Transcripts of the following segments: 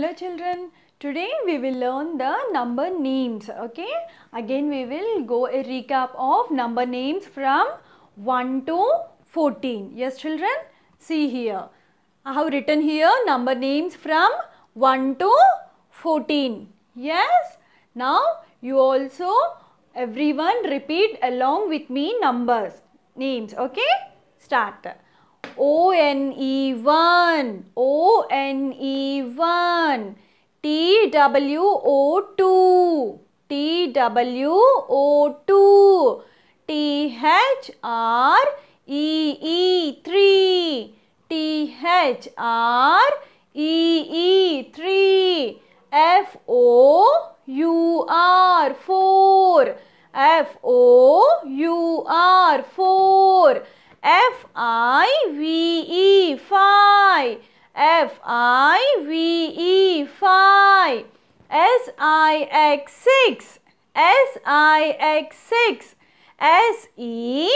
Hello children, today we will learn the number names, okay? Again we will go a recap of number names from 1 to 14. Yes children, see here. I have written here number names from 1 to 14. Yes, now you also everyone repeat along with me numbers, names, okay? Start. O N E 1 O N E 1 T W O 2 T W O 2 T H R E E 3 T H R E E 3 F O U R 4 F O U R 4 F I V E fi. F I V E fi. S I X 6. S I X 6. S E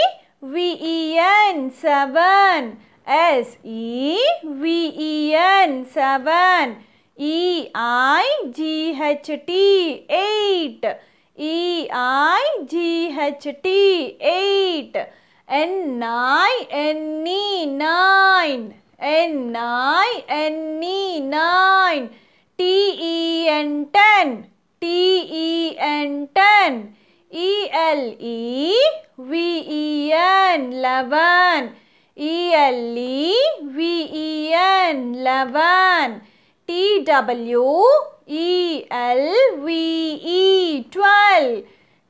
V E N 7. S E V E N 7. E I G H T 8. E I G H T 8. N N I N E N N nine, nine. nine. T E N ten. T E N ten. E L E V E N eleven. E L E V E N eleven. T W E L V E twelve.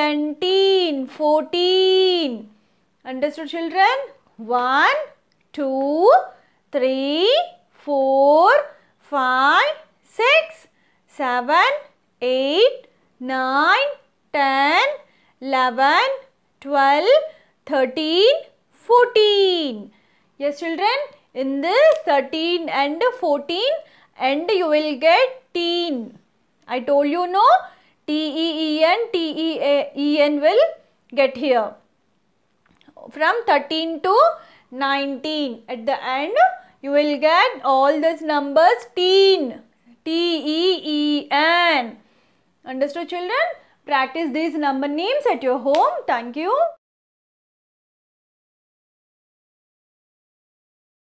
17, 14. Understood children? One, two, three, four, five, six, seven, eight, nine, ten, eleven, twelve, thirteen, fourteen. Yes children, in this 13 and 14 and you will get teen. I told you no, TEEN, will get here from 13 to 19 at the end you will get all these numbers teen T E E N understood children practice these number names at your home thank you